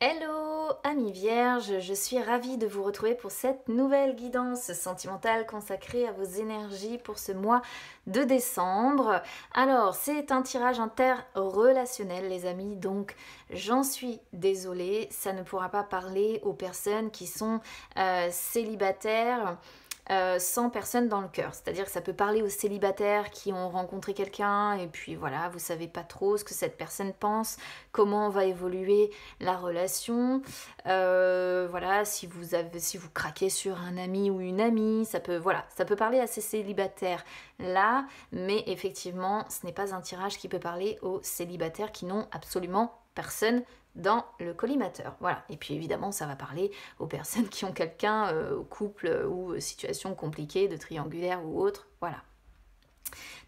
Hello amis vierges, je suis ravie de vous retrouver pour cette nouvelle guidance sentimentale consacrée à vos énergies pour ce mois de décembre. Alors c'est un tirage interrelationnel les amis, donc j'en suis désolée, ça ne pourra pas parler aux personnes qui sont euh, célibataires euh, sans personne dans le cœur. C'est-à-dire que ça peut parler aux célibataires qui ont rencontré quelqu'un et puis voilà, vous savez pas trop ce que cette personne pense, comment va évoluer la relation. Euh, voilà, si vous avez, si vous craquez sur un ami ou une amie, ça peut voilà, ça peut parler à ces célibataires là, mais effectivement, ce n'est pas un tirage qui peut parler aux célibataires qui n'ont absolument personnes dans le collimateur. Voilà. Et puis évidemment, ça va parler aux personnes qui ont quelqu'un euh, couple euh, ou euh, situation compliquée de triangulaire ou autre. Voilà.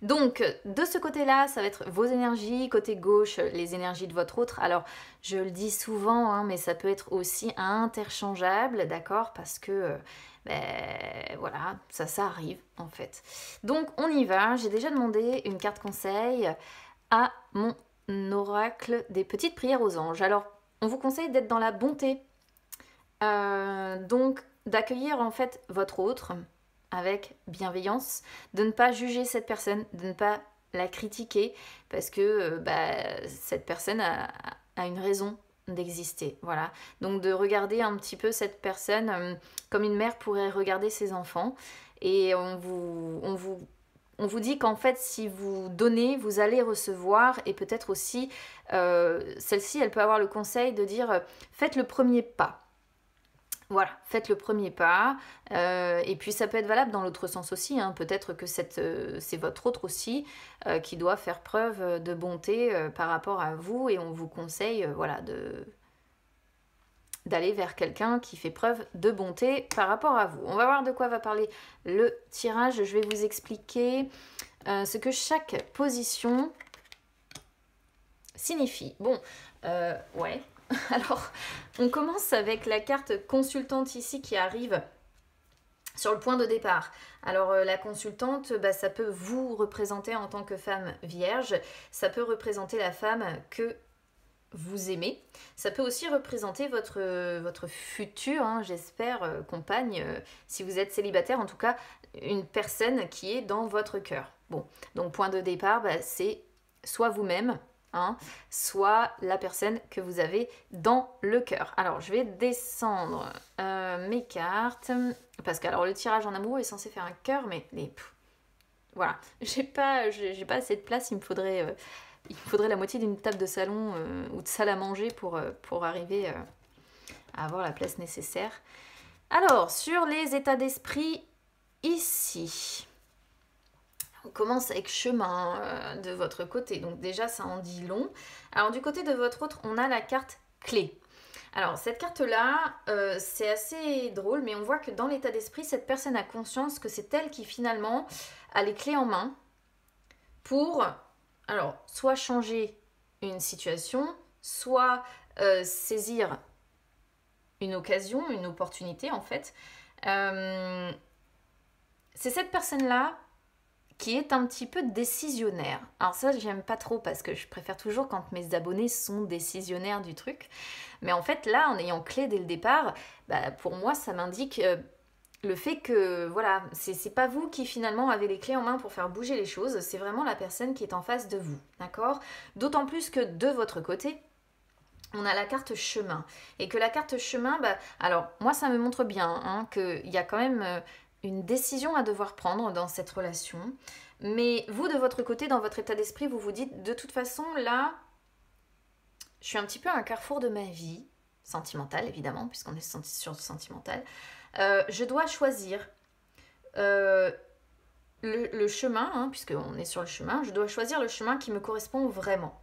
Donc, de ce côté-là, ça va être vos énergies, côté gauche, les énergies de votre autre. Alors, je le dis souvent, hein, mais ça peut être aussi interchangeable, d'accord Parce que, ben, voilà, ça, ça arrive, en fait. Donc, on y va. J'ai déjà demandé une carte conseil à mon oracle des petites prières aux anges. Alors, on vous conseille d'être dans la bonté. Euh, donc, d'accueillir en fait votre autre avec bienveillance, de ne pas juger cette personne, de ne pas la critiquer, parce que euh, bah, cette personne a, une raison d'exister. Voilà. Donc de regarder un petit peu cette personne euh, comme une mère pourrait regarder ses enfants. Et on vous, on vous on vous dit qu'en fait, si vous donnez, vous allez recevoir et peut-être aussi, euh, celle-ci, elle peut avoir le conseil de dire, euh, faites le premier pas. Voilà, faites le premier pas. Euh, et puis ça peut être valable dans l'autre sens aussi. Hein. Peut-être que c'est votre autre aussi qui doit faire preuve de bonté par rapport à vous et on vous conseille voilà, de, d'aller vers quelqu'un qui fait preuve de bonté par rapport à vous. On va voir de quoi va parler le tirage. Je vais vous expliquer euh, ce que chaque position signifie. Bon, euh, ouais. Alors, on commence avec la carte consultante ici qui arrive sur le point de départ. Alors euh, la consultante, bah, ça peut vous représenter en tant que femme vierge, ça peut représenter la femme que vous aimez. Ça peut aussi représenter votre, euh, votre futur, hein, j'espère, euh, compagne, euh, si vous êtes célibataire, en tout cas une personne qui est dans votre cœur. Bon, donc point de départ, bah, c'est soit vous-même, hein, soit la personne que vous avez dans le cœur. Alors, je vais descendre mes cartes, parce que alors, le tirage en amour est censé faire un cœur, mais les... voilà, j'ai pas, pas assez de place, il me faudrait il faudrait la moitié d'une table de salon euh, ou de salle à manger pour, euh, pour arriver euh, à avoir la place nécessaire. Alors, sur les états d'esprit, ici, on commence avec chemin de votre côté. Donc déjà, ça en dit long. Alors, du côté de votre autre, on a la carte clé. Alors, cette carte-là, c'est assez drôle, mais on voit que dans l'état d'esprit, cette personne a conscience que c'est elle qui finalement a les clés en main pour alors, soit changer une situation, soit euh, saisir une occasion, une opportunité en fait. Euh, c'est cette personne-là qui est un petit peu décisionnaire. Alors ça, j'aime pas trop parce que je préfère toujours quand mes abonnés sont décisionnaires du truc. Mais en fait, là, en ayant clé dès le départ, bah, pour moi, ça m'indique... Euh, le fait que voilà, c'est pas vous qui finalement avez les clés en main pour faire bouger les choses, c'est vraiment la personne qui est en face de vous, d'accord D'autant plus que de votre côté, on a la carte chemin. Et que la carte chemin, bah, alors moi ça me montre bien hein, qu'il y a quand même euh, une décision à devoir prendre dans cette relation. Mais vous de votre côté, dans votre état d'esprit, vous vous dites de toute façon là, je suis un petit peu à un carrefour de ma vie, sentimentale évidemment, puisqu'on est sur sentimental. Euh, je dois choisir euh, le, chemin, hein, puisqu'on est sur le chemin, je dois choisir le chemin qui me correspond vraiment.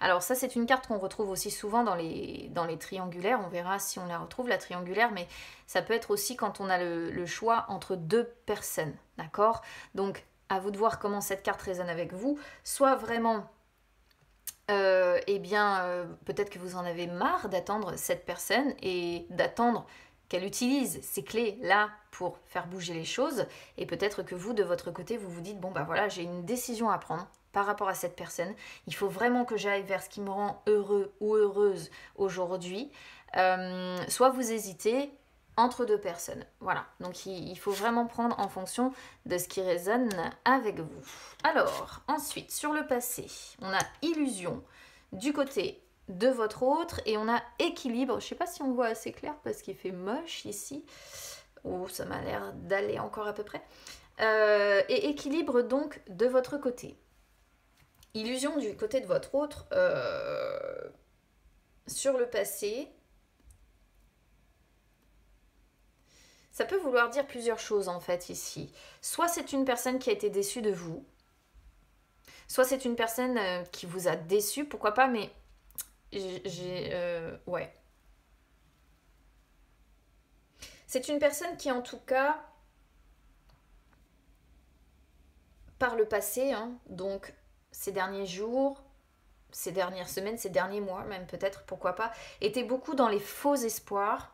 Alors ça c'est une carte qu'on retrouve aussi souvent dans les, dans les triangulaires, on verra si on la retrouve la triangulaire, mais ça peut être aussi quand on a le, choix entre deux personnes, d'accord Donc à vous de voir comment cette carte résonne avec vous, soit vraiment euh, eh bien, peut-être que vous en avez marre d'attendre cette personne et d'attendre qu'elle utilise ces clés-là pour faire bouger les choses. Et peut-être que vous, de votre côté, vous vous dites, bon bah voilà, j'ai une décision à prendre par rapport à cette personne. Il faut vraiment que j'aille vers ce qui me rend heureux ou heureuse aujourd'hui. Euh, soit vous hésitez entre deux personnes. Voilà, donc il faut vraiment prendre en fonction de ce qui résonne avec vous. Alors, ensuite, sur le passé, on a illusion du côté de votre autre et on a équilibre. Je sais pas si on voit assez clair parce qu'il fait moche ici. ou ça m'a l'air d'aller encore à peu près. Euh, et équilibre donc de votre côté. Illusion du côté de votre autre euh, sur le passé. Ça peut vouloir dire plusieurs choses en fait ici. Soit c'est une personne qui a été déçue de vous, soit c'est une personne euh, qui vous a déçu, pourquoi pas, mais j'ai. Euh, ouais. C'est une personne qui, en tout cas, par le passé, hein, donc ces derniers jours, ces dernières semaines, ces derniers mois, même peut-être, pourquoi pas, était beaucoup dans les faux espoirs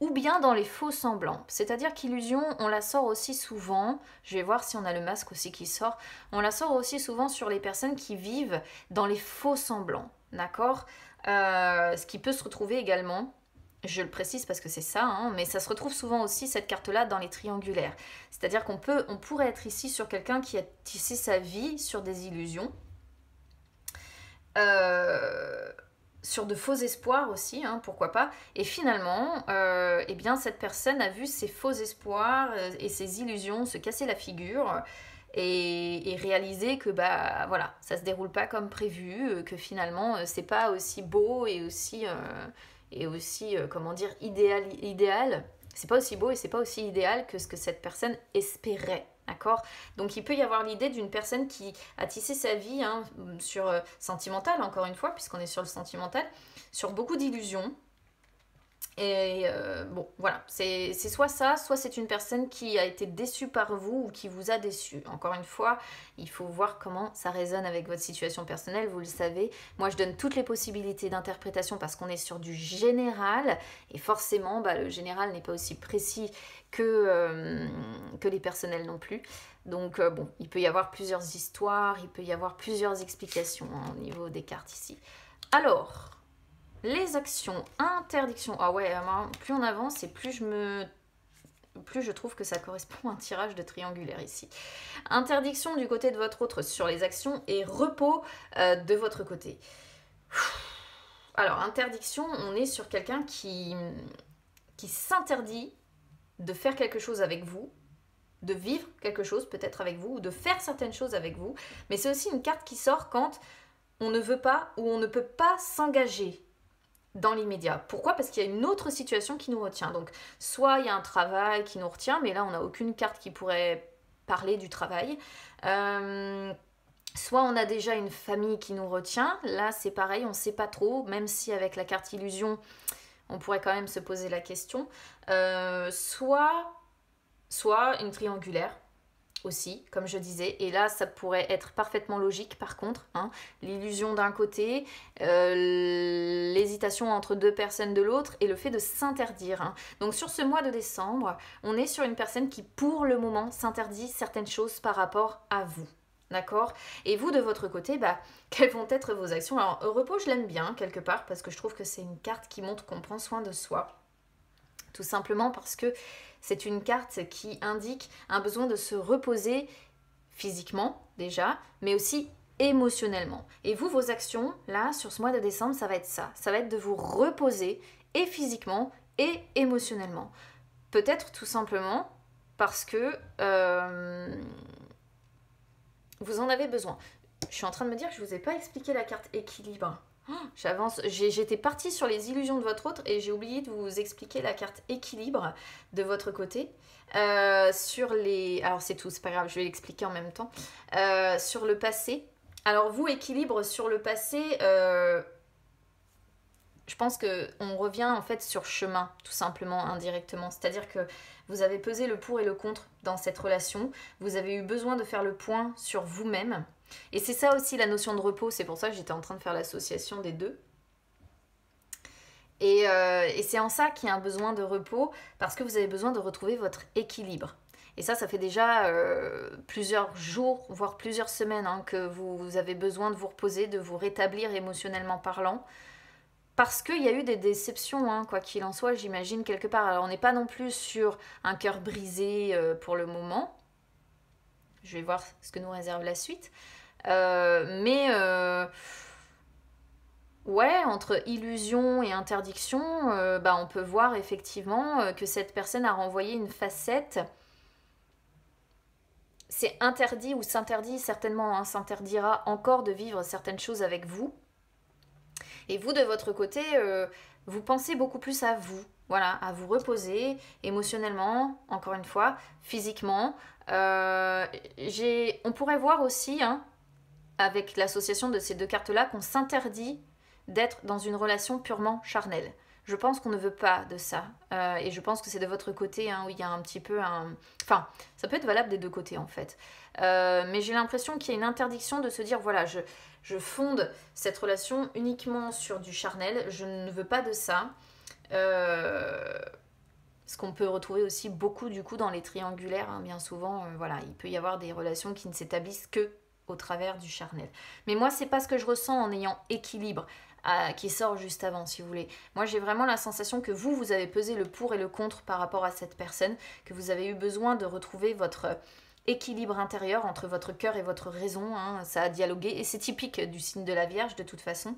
ou bien dans les faux semblants. C'est-à-dire qu'illusion, on la sort aussi souvent, je vais voir si on a le masque aussi qui sort, on la sort aussi souvent sur les personnes qui vivent dans les faux semblants. D'accord euh, Ce qui peut se retrouver également, je le précise parce que c'est ça, hein, mais ça se retrouve souvent aussi cette carte-là dans les triangulaires. C'est-à-dire qu'on peut, on pourrait être ici sur quelqu'un qui a tissé sa vie sur des illusions, euh, sur de faux espoirs aussi, hein, pourquoi pas. Et finalement, euh, eh bien cette personne a vu ses faux espoirs et ses illusions se casser la figure et, réaliser que bah voilà, ça se déroule pas comme prévu, euh, que finalement euh, c'est pas aussi beau et aussi euh, et aussi comment dire idéal idéal. C'est pas aussi beau et c'est pas aussi idéal que ce que cette personne espérait. D'accord Donc il peut y avoir l'idée d'une personne qui a tissé sa vie hein, sur sentimental sentimentale, encore une fois, puisqu'on est sur le sentimental, sur beaucoup d'illusions, et euh, bon, voilà, c'est soit ça, soit c'est une personne qui a été déçue par vous ou qui vous a déçu. Encore une fois, il faut voir comment ça résonne avec votre situation personnelle, vous le savez. Moi, je donne toutes les possibilités d'interprétation parce qu'on est sur du général. Et forcément, bah, le général n'est pas aussi précis que, euh, les personnels non plus. Donc, euh, bon, il peut y avoir plusieurs histoires, il peut y avoir plusieurs explications hein, au niveau des cartes ici. Alors, les actions, interdiction. Ah ouais, euh, plus on avance et plus je me plus je trouve que ça correspond à un tirage de triangulaire ici. Interdiction du côté de votre autre sur les actions et repos euh, de votre côté. Alors, interdiction, on est sur quelqu'un qui, qui s'interdit de faire quelque chose avec vous, de vivre quelque chose peut-être avec vous, ou de faire certaines choses avec vous. Mais c'est aussi une carte qui sort quand on ne veut pas ou on ne peut pas s'engager dans l'immédiat. Pourquoi Parce qu'il y a une autre situation qui nous retient. Donc, soit il y a un travail qui nous retient, mais là, on n'a aucune carte qui pourrait parler du travail. Euh, soit on a déjà une famille qui nous retient. Là, c'est pareil, on ne sait pas trop, même si avec la carte illusion, on pourrait quand même se poser la question. Euh, soit, soit une triangulaire aussi, comme je disais. Et là, ça pourrait être parfaitement logique, par contre. Hein. L'illusion d'un côté, euh, l'hésitation entre deux personnes de l'autre et le fait de s'interdire. Hein. Donc sur ce mois de décembre, on est sur une personne qui, pour le moment, s'interdit certaines choses par rapport à vous. D'accord Et vous, de votre côté, bah, quelles vont être vos actions Alors, repos, je l'aime bien, quelque part, parce que je trouve que c'est une carte qui montre qu'on prend soin de soi. Tout simplement parce que c'est une carte qui indique un besoin de se reposer physiquement déjà, mais aussi émotionnellement. Et vous, vos actions, là, sur ce mois de décembre, ça va être ça. Ça va être de vous reposer et physiquement et émotionnellement. Peut-être tout simplement parce que euh, vous en avez besoin. Je suis en train de me dire que je ne vous ai pas expliqué la carte équilibre. J'avance, j'étais partie sur les illusions de votre autre et j'ai oublié de vous expliquer la carte équilibre de votre côté. Euh, sur les. Alors c'est tout, c'est pas grave, je vais l'expliquer en même temps. Euh, sur le passé. Alors vous, équilibre sur le passé, euh, je pense qu'on revient en fait sur chemin, tout simplement, indirectement. C'est-à-dire que vous avez pesé le pour et le contre dans cette relation. Vous avez eu besoin de faire le point sur vous-même et c'est ça aussi la notion de repos, c'est pour ça que j'étais en train de faire l'association des deux. Euh, et, c'est en ça qu'il y a un besoin de repos, parce que vous avez besoin de retrouver votre équilibre. Et ça, ça fait déjà euh, plusieurs jours, voire plusieurs semaines, hein, que vous, avez besoin de vous reposer, de vous rétablir émotionnellement parlant. Parce qu'il y a eu des déceptions, hein, quoi qu'il en soit, j'imagine, quelque part. Alors, on n'est pas non plus sur un cœur brisé euh, pour le moment, je vais voir ce que nous réserve la suite. Euh, mais euh, ouais, entre illusion et interdiction, euh, bah, on peut voir effectivement que cette personne a renvoyé une facette. C'est interdit ou s'interdit certainement, hein, s'interdira encore de vivre certaines choses avec vous. Et vous, de votre côté, vous pensez beaucoup plus à vous, voilà, à vous reposer émotionnellement, encore une fois, physiquement. Euh, on pourrait voir aussi, hein, avec l'association de ces deux cartes-là, qu'on s'interdit d'être dans une relation purement charnelle. Je pense qu'on ne veut pas de ça. Euh, et je pense que c'est de votre côté hein, où il y a un petit peu un... Enfin, ça peut être valable des deux côtés en fait. Euh, mais j'ai l'impression qu'il y a une interdiction de se dire, voilà, je, je fonde cette relation uniquement sur du charnel. Je ne veux pas de ça. Euh, ce qu'on peut retrouver aussi beaucoup du coup dans les triangulaires, hein, bien souvent, euh, voilà, il peut y avoir des relations qui ne s'établissent que au travers du charnel. Mais moi, c'est pas ce que je ressens en ayant équilibre euh, qui sort juste avant, si vous voulez. Moi, j'ai vraiment la sensation que vous, vous avez pesé le pour et le contre par rapport à cette personne, que vous avez eu besoin de retrouver votre équilibre intérieur entre votre cœur et votre raison. Hein. ça a dialogué, et c'est typique du signe de la Vierge de toute façon.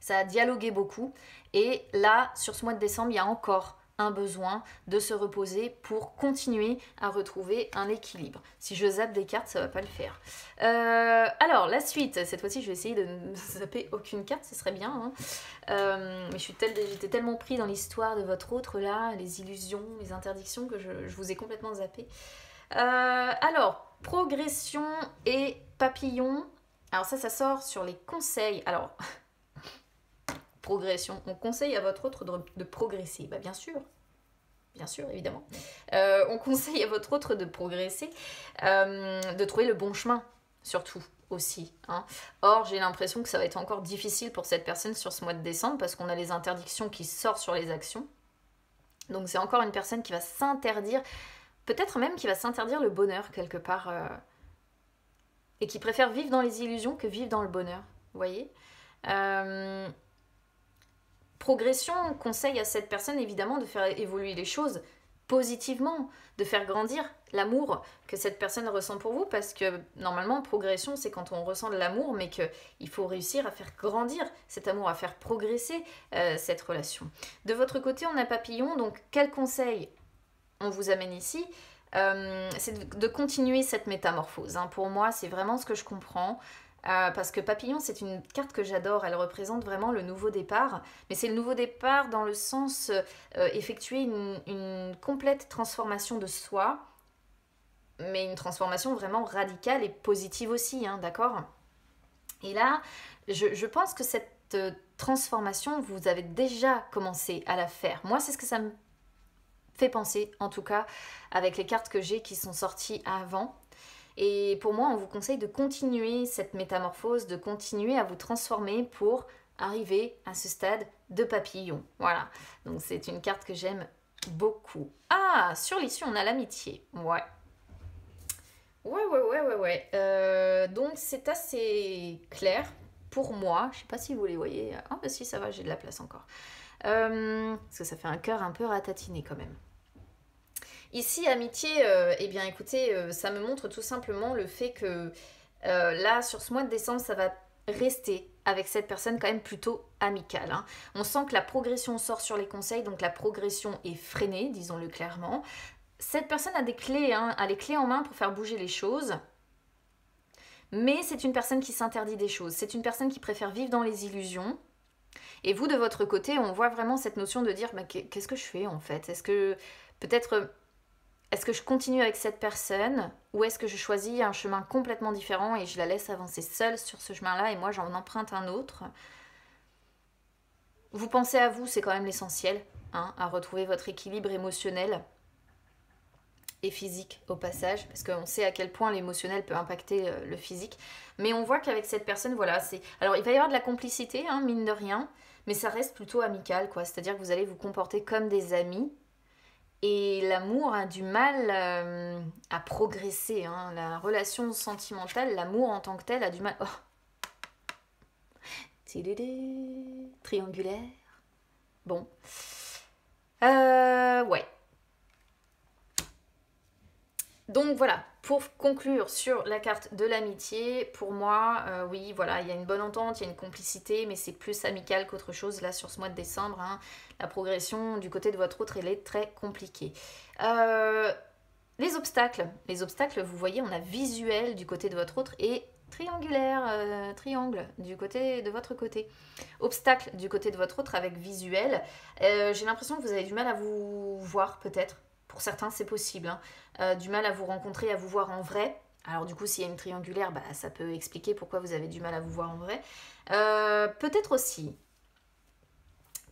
Ça a dialogué beaucoup. Et là, sur ce mois de décembre, il y a encore un besoin de se reposer pour continuer à retrouver un équilibre. Si je zappe des cartes, ça va pas le faire. Euh, alors, la suite, cette fois-ci, je vais essayer de ne zapper aucune carte, ce serait bien. Hein. Euh, mais j'étais tellement pris dans l'histoire de votre autre là, les illusions, les interdictions, que je vous ai complètement zappé. Euh, alors, progression et papillon. Alors ça, ça sort sur les conseils. Alors, progression, on conseille à votre autre de, progresser. Bah, bien sûr, bien sûr, évidemment. Euh, on conseille à votre autre de progresser, euh, de trouver le bon chemin, surtout aussi. Hein. Or, j'ai l'impression que ça va être encore difficile pour cette personne sur ce mois de décembre parce qu'on a les interdictions qui sortent sur les actions. Donc c'est encore une personne qui va s'interdire Peut-être même qu'il va s'interdire le bonheur quelque part. Euh, et qui préfère vivre dans les illusions que vivre dans le bonheur. Vous voyez euh, Progression, conseille à cette personne évidemment de faire évoluer les choses positivement, de faire grandir l'amour que cette personne ressent pour vous, parce que normalement, progression, c'est quand on ressent de l'amour, mais qu'il faut réussir à faire grandir cet amour, à faire progresser euh, cette relation. De votre côté, on a papillon, donc quel conseil on vous amène ici, euh, c'est de, continuer cette métamorphose. Hein. Pour moi, c'est vraiment ce que je comprends. Euh, parce que Papillon, c'est une carte que j'adore, elle représente vraiment le nouveau départ, mais c'est le nouveau départ dans le sens euh, effectuer une, complète transformation de soi, mais une transformation vraiment radicale et positive aussi, hein, d'accord Et là, je, pense que cette transformation, vous avez déjà commencé à la faire. Moi, c'est ce que ça me fait penser, en tout cas, avec les cartes que j'ai qui sont sorties avant. Et pour moi, on vous conseille de continuer cette métamorphose, de continuer à vous transformer pour arriver à ce stade de papillon. Voilà, donc c'est une carte que j'aime beaucoup. Ah, sur l'issue, on a l'amitié. Ouais. Ouais, ouais, ouais, ouais, ouais. Euh, donc c'est assez clair pour moi. Je sais pas si vous les voyez. Ah, bah si, ça va, j'ai de la place encore. Euh, parce que ça fait un cœur un peu ratatiné quand même. Ici, amitié, euh, eh bien écoutez, euh, ça me montre tout simplement le fait que euh, là, sur ce mois de décembre, ça va rester avec cette personne quand même plutôt amicale. Hein. On sent que la progression sort sur les conseils, donc la progression est freinée, disons-le clairement. Cette personne a des clés, hein, a les clés en main pour faire bouger les choses. Mais c'est une personne qui s'interdit des choses, c'est une personne qui préfère vivre dans les illusions, et vous, de votre côté, on voit vraiment cette notion de dire bah, qu'est-ce que je fais en fait Est-ce que peut-être est-ce que je continue avec cette personne ou est-ce que je choisis un chemin complètement différent et je la laisse avancer seule sur ce chemin-là et moi j'en emprunte un autre Vous pensez à vous, c'est quand même l'essentiel, hein, à retrouver votre équilibre émotionnel et physique au passage, parce qu'on sait à quel point l'émotionnel peut impacter euh, le physique. Mais on voit qu'avec cette personne, voilà, c'est... Alors il va y avoir de la complicité, hein, mine de rien, mais ça reste plutôt amical, quoi. C'est-à-dire que vous allez vous comporter comme des amis et l'amour a du mal euh, à progresser. Hein. La relation sentimentale, l'amour en tant que tel a du mal. Oh. Triangulaire. Bon. Euh, ouais. Donc voilà, pour conclure sur la carte de l'amitié, pour moi, euh, oui, voilà, il y a une bonne entente, il y a une complicité, mais c'est plus amical qu'autre chose là sur ce mois de décembre. Hein, la progression du côté de votre autre, elle est très compliquée. Euh, les obstacles, les obstacles, vous voyez, on a visuel du côté de votre autre et triangulaire, euh, triangle du côté de votre côté. Obstacle du côté de votre autre avec visuel. J'ai l'impression que vous avez du mal à vous voir peut-être pour certains, c'est possible. Hein. Euh, du mal à vous rencontrer, à vous voir en vrai. Alors du coup, s'il y a une triangulaire, bah, ça peut expliquer pourquoi vous avez du mal à vous voir en vrai. Euh, peut-être aussi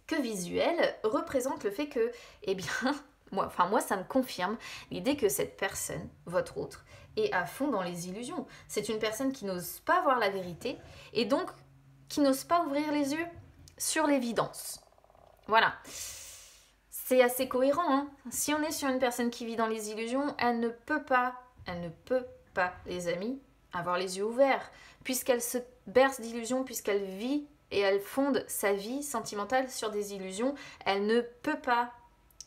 que visuel représente le fait que, eh bien, moi, enfin moi, ça me confirme l'idée que cette personne, votre autre, est à fond dans les illusions. C'est une personne qui n'ose pas voir la vérité et donc qui n'ose pas ouvrir les yeux sur l'évidence. Voilà c'est assez cohérent. Hein. si on est sur une personne qui vit dans les illusions, elle ne peut pas, elle ne peut pas, les amis, avoir les yeux ouverts, puisqu'elle se berce d'illusions, puisqu'elle vit et elle fonde sa vie sentimentale sur des illusions, elle ne peut pas,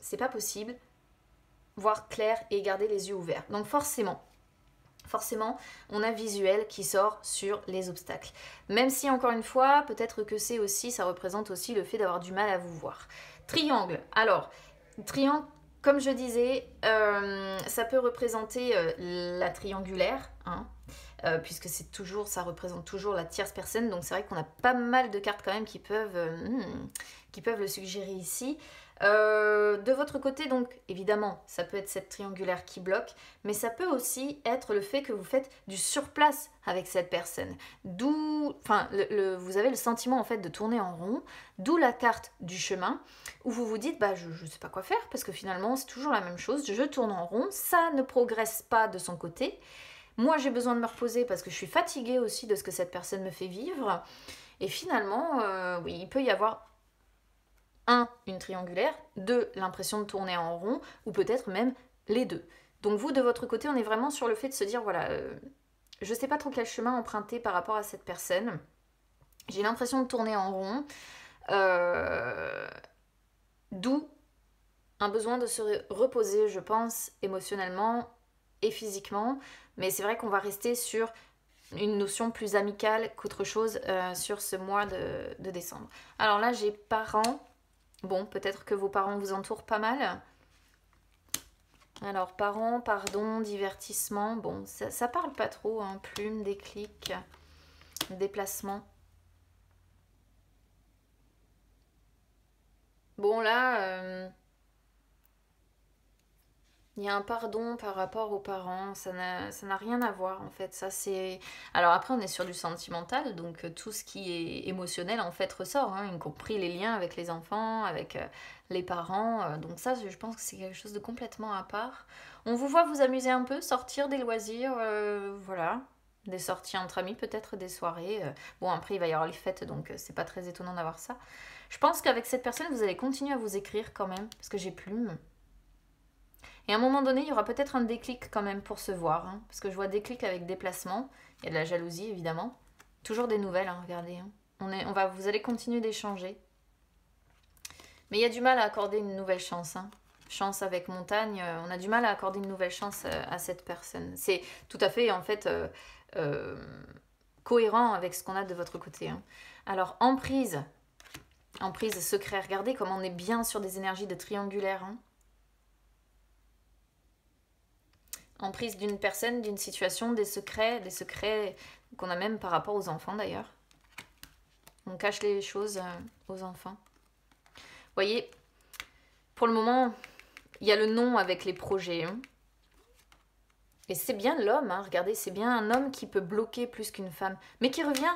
c'est pas possible, voir clair et garder les yeux ouverts. Donc forcément, forcément, on a visuel qui sort sur les obstacles. Même si encore une fois, peut-être que c'est aussi, ça représente aussi le fait d'avoir du mal à vous voir. Triangle. Alors, triangle, comme je disais, euh, ça peut représenter euh, la triangulaire, hein, euh, puisque c'est toujours, ça représente toujours la tierce personne. Donc c'est vrai qu'on a pas mal de cartes quand même qui peuvent, hmm, qui peuvent le suggérer ici. Euh, de votre côté, donc, évidemment, ça peut être cette triangulaire qui bloque, mais ça peut aussi être le fait que vous faites du surplace avec cette personne. D'où, enfin, vous avez le sentiment en fait de tourner en rond, d'où la carte du chemin où vous vous dites, bah, je ne sais pas quoi faire parce que finalement, c'est toujours la même chose. Je tourne en rond, ça ne progresse pas de son côté. Moi, j'ai besoin de me reposer parce que je suis fatiguée aussi de ce que cette personne me fait vivre. Et finalement, euh, oui, il peut y avoir un, Une triangulaire, deux, L'impression de tourner en rond, ou peut-être même les deux. Donc vous, de votre côté, on est vraiment sur le fait de se dire, voilà, je euh, je sais pas trop quel chemin emprunter par rapport à cette personne. J'ai l'impression de tourner en rond. Euh, d'où un besoin de se reposer, je pense, émotionnellement et physiquement. Mais c'est vrai qu'on va rester sur une notion plus amicale qu'autre chose euh, sur ce mois de, de décembre. Alors là, j'ai parents, Bon, peut-être que vos parents vous entourent pas mal. Alors, parents, pardon, divertissement. Bon, ça, parle pas trop. Hein. Plume, déclic, déplacement. Bon, là, euh, il y a un pardon par rapport aux parents, ça n'a rien à voir en fait. Ça c'est. Alors après on est sur du sentimental, donc euh, tout ce qui est émotionnel en fait ressort, hein, y compris les liens avec les enfants, avec euh, les parents. Euh, donc ça je pense que c'est quelque chose de complètement à part. On vous voit vous amuser un peu, sortir des loisirs, voilà, des sorties entre amis, peut-être des soirées. Bon, après, il va y avoir les fêtes, donc c'est pas très étonnant d'avoir ça. Je pense qu'avec cette personne, vous allez continuer à vous écrire quand même, parce que j'ai plume. Et à un moment donné, il y aura peut-être un déclic quand même pour se voir. Hein. parce que je vois déclic avec déplacement. Il y a de la jalousie, évidemment. Toujours des nouvelles, hein, regardez. Hein. On est, on va, vous allez continuer d'échanger. Mais il y a du mal à accorder une nouvelle chance. Chance avec montagne, euh, on a du mal à accorder une nouvelle chance euh, à cette personne. C'est tout à fait, en fait, euh, cohérent avec ce qu'on a de votre côté. Alors, emprise, emprise secret. Regardez comment on est bien sur des énergies de triangulaire. Hein. prise d'une personne, d'une situation, des secrets, des secrets qu'on a même par rapport aux enfants d'ailleurs. On cache les choses euh, aux enfants. Vous voyez, pour le moment, il y a le nom avec les projets. Hein. Et c'est bien l'homme, hein, regardez, c'est bien un homme qui peut bloquer plus qu'une femme, mais qui revient.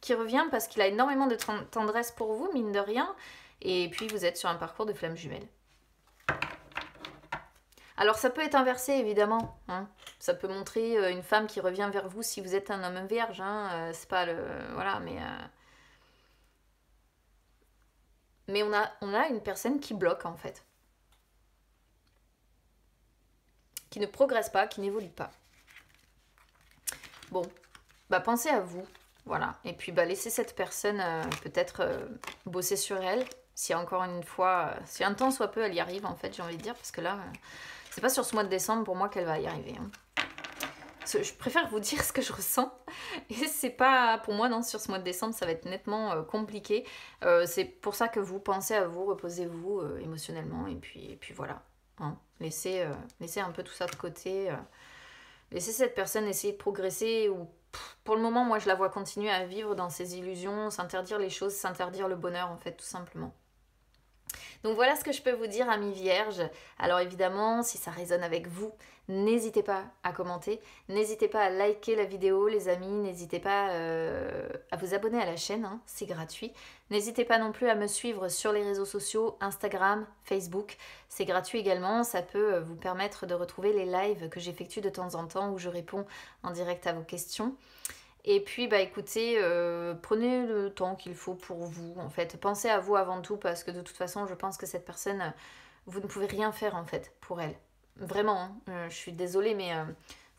Qui revient parce qu'il a énormément de tendresse pour vous, mine de rien. Et puis vous êtes sur un parcours de flammes jumelles. Alors ça peut être inversé évidemment. Hein. Ça peut montrer euh, une femme qui revient vers vous si vous êtes un homme vierge. Hein, euh, c'est pas le voilà, mais euh, mais on a on a une personne qui bloque en fait, qui ne progresse pas, qui n'évolue pas. Bon, bah pensez à vous, voilà. Et puis bah laissez cette personne peut-être bosser sur elle si encore une fois, si un temps soit peu, elle y arrive en fait, j'ai envie de dire, parce que là, c'est pas sur ce mois de décembre pour moi qu'elle va y arriver. Hein. Je préfère vous dire ce que je ressens. Et c'est pas pour moi, non, sur ce mois de décembre, ça va être nettement euh, compliqué. Euh, c'est pour ça que vous pensez à vous, reposez-vous euh, émotionnellement. Et puis, puis voilà. Hein. Laissez, un peu tout ça de côté. laissez cette personne essayer de progresser ou pour le moment, moi, je la vois continuer à vivre dans ses illusions, s'interdire les choses, s'interdire le bonheur, en fait, tout simplement. Donc voilà ce que je peux vous dire, amis vierges. Alors évidemment, si ça résonne avec vous, n'hésitez pas à commenter, n'hésitez pas à liker la vidéo, les amis, n'hésitez pas euh, à vous abonner à la chaîne, hein. c'est gratuit. N'hésitez pas non plus à me suivre sur les réseaux sociaux, Instagram, Facebook, c'est gratuit également. Ça peut euh, vous permettre de retrouver les lives que j'effectue de temps en temps où je réponds en direct à vos questions. Et puis, bah écoutez, euh, prenez le temps qu'il faut pour vous, en fait. Pensez à vous avant tout, parce que de toute façon, je pense que cette personne, euh, vous ne pouvez rien faire, en fait, pour elle. Vraiment, hein. euh, je suis désolée, mais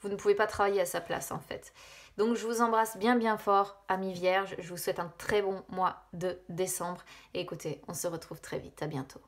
vous ne pouvez pas travailler à sa place, en fait. Donc, je vous embrasse bien, bien fort, amis vierges. Je vous souhaite un très bon mois de décembre. Et écoutez, on se retrouve très vite. À bientôt.